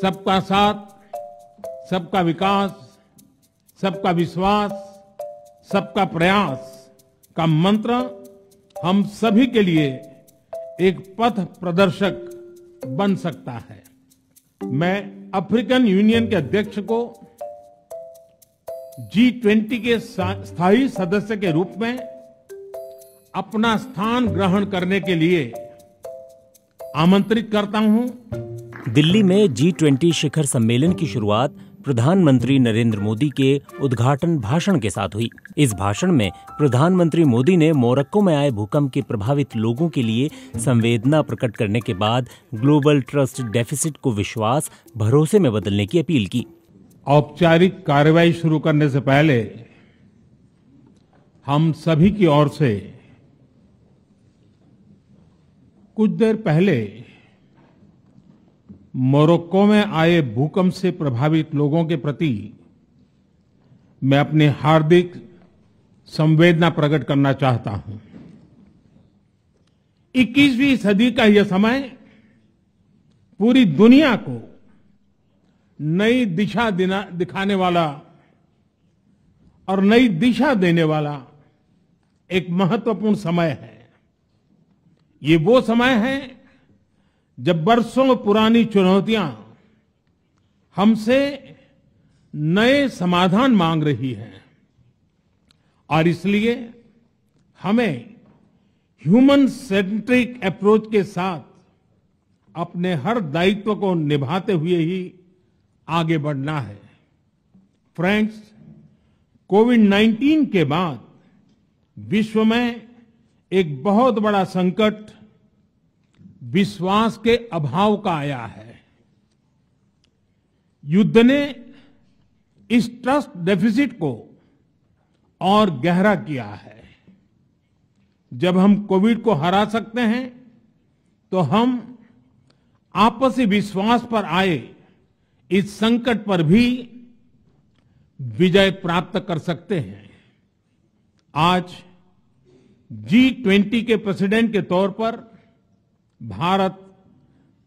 सबका साथ सबका विकास सबका विश्वास सबका प्रयास का मंत्र हम सभी के लिए एक पथ प्रदर्शक बन सकता है मैं अफ्रीकन यूनियन के अध्यक्ष को जी ट्वेंटी के स्थायी सदस्य के रूप में अपना स्थान ग्रहण करने के लिए आमंत्रित करता हूं दिल्ली में जी ट्वेंटी शिखर सम्मेलन की शुरुआत प्रधानमंत्री नरेंद्र मोदी के उद्घाटन भाषण के साथ हुई इस भाषण में प्रधानमंत्री मोदी ने मोरक्को में आए भूकंप के प्रभावित लोगों के लिए संवेदना प्रकट करने के बाद ग्लोबल ट्रस्ट डेफिसिट को विश्वास भरोसे में बदलने की अपील की औपचारिक कार्रवाई शुरू करने से पहले हम सभी की ओर से कुछ देर पहले मोरक्को में आए भूकंप से प्रभावित लोगों के प्रति मैं अपनी हार्दिक संवेदना प्रकट करना चाहता हूं 21वीं सदी का यह समय पूरी दुनिया को नई दिशा दिखाने वाला और नई दिशा देने वाला एक महत्वपूर्ण समय है ये वो समय है जब बरसों पुरानी चुनौतियां हमसे नए समाधान मांग रही हैं और इसलिए हमें ह्यूमन सेंट्रिक अप्रोच के साथ अपने हर दायित्व को निभाते हुए ही आगे बढ़ना है फ्रेंड्स कोविड 19 के बाद विश्व में एक बहुत बड़ा संकट विश्वास के अभाव का आया है युद्ध ने इस ट्रस्ट डेफिसिट को और गहरा किया है जब हम कोविड को हरा सकते हैं तो हम आपसी विश्वास पर आए इस संकट पर भी विजय प्राप्त कर सकते हैं आज जी ट्वेंटी के प्रेसिडेंट के तौर पर भारत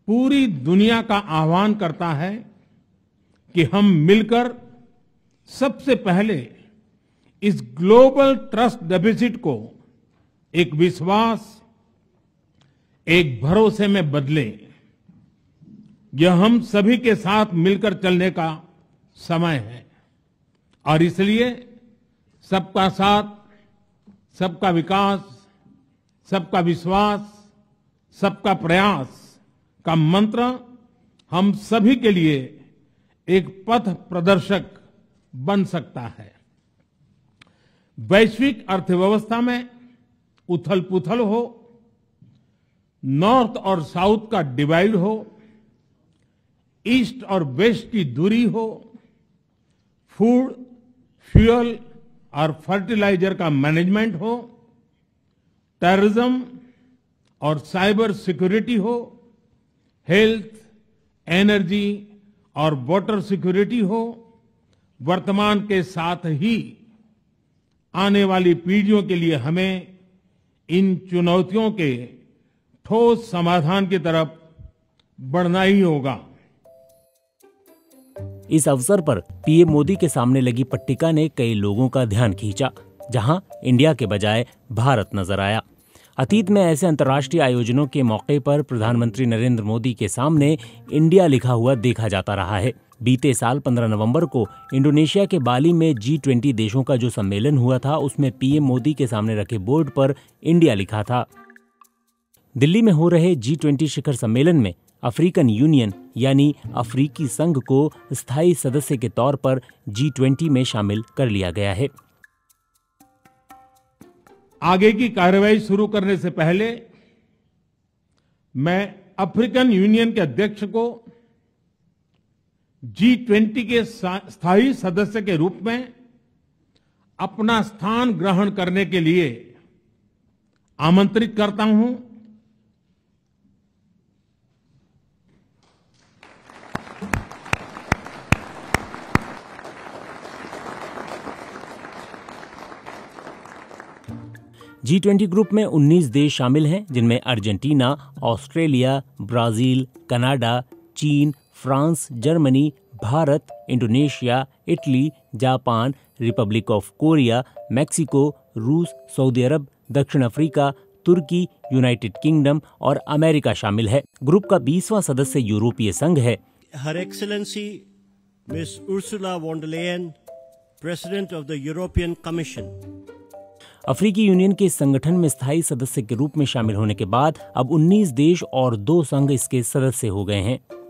पूरी दुनिया का आह्वान करता है कि हम मिलकर सबसे पहले इस ग्लोबल ट्रस्ट डेफिसिट को एक विश्वास एक भरोसे में बदले यह हम सभी के साथ मिलकर चलने का समय है और इसलिए सबका साथ सबका विकास सबका विश्वास सबका प्रयास का मंत्र हम सभी के लिए एक पथ प्रदर्शक बन सकता है वैश्विक अर्थव्यवस्था में उथल पुथल हो नॉर्थ और साउथ का डिवाइड हो ईस्ट और वेस्ट की दूरी हो फूड फ्यूल और फर्टिलाइजर का मैनेजमेंट हो टेररिज्म और साइबर सिक्योरिटी हो हेल्थ एनर्जी और वाटर सिक्योरिटी हो वर्तमान के साथ ही आने वाली पीढ़ियों के लिए हमें इन चुनौतियों के ठोस समाधान की तरफ बढ़ना ही होगा इस अवसर पर पीएम मोदी के सामने लगी पट्टिका ने कई लोगों का ध्यान खींचा जहां इंडिया के बजाय भारत नजर आया अतीत में ऐसे अंतर्राष्ट्रीय आयोजनों के मौके पर प्रधानमंत्री नरेंद्र मोदी के सामने इंडिया लिखा हुआ देखा जाता रहा है बीते साल 15 नवंबर को इंडोनेशिया के बाली में जी ट्वेंटी देशों का जो सम्मेलन हुआ था उसमें पीएम मोदी के सामने रखे बोर्ड पर इंडिया लिखा था दिल्ली में हो रहे जी ट्वेंटी शिखर सम्मेलन में अफ्रीकन यूनियन यानी अफ्रीकी संघ को स्थायी सदस्य के तौर पर जी ट्वेंटी में शामिल कर लिया गया है आगे की कार्रवाई शुरू करने से पहले मैं अफ्रीकन यूनियन के अध्यक्ष को जी ट्वेंटी के स्थायी सदस्य के रूप में अपना स्थान ग्रहण करने के लिए आमंत्रित करता हूं जी ट्वेंटी ग्रुप में 19 देश शामिल हैं जिनमें अर्जेंटीना ऑस्ट्रेलिया ब्राजील कनाडा चीन France Germany Bharat Indonesia Italy Japan Republic of Korea Mexico रूस सऊदी अरब दक्षिण अफ्रीका तुर्की यूनाइटेड किंगडम और अमेरिका शामिल है ग्रुप का बीसवा सदस्य यूरोपीय संघ है हर excellency Miss Ursula von der Leyen President of the European Commission अफ्रीकी यूनियन के इस संगठन में स्थायी सदस्य के रूप में शामिल होने के बाद अब 19 देश और दो संघ इसके सदस्य हो गए हैं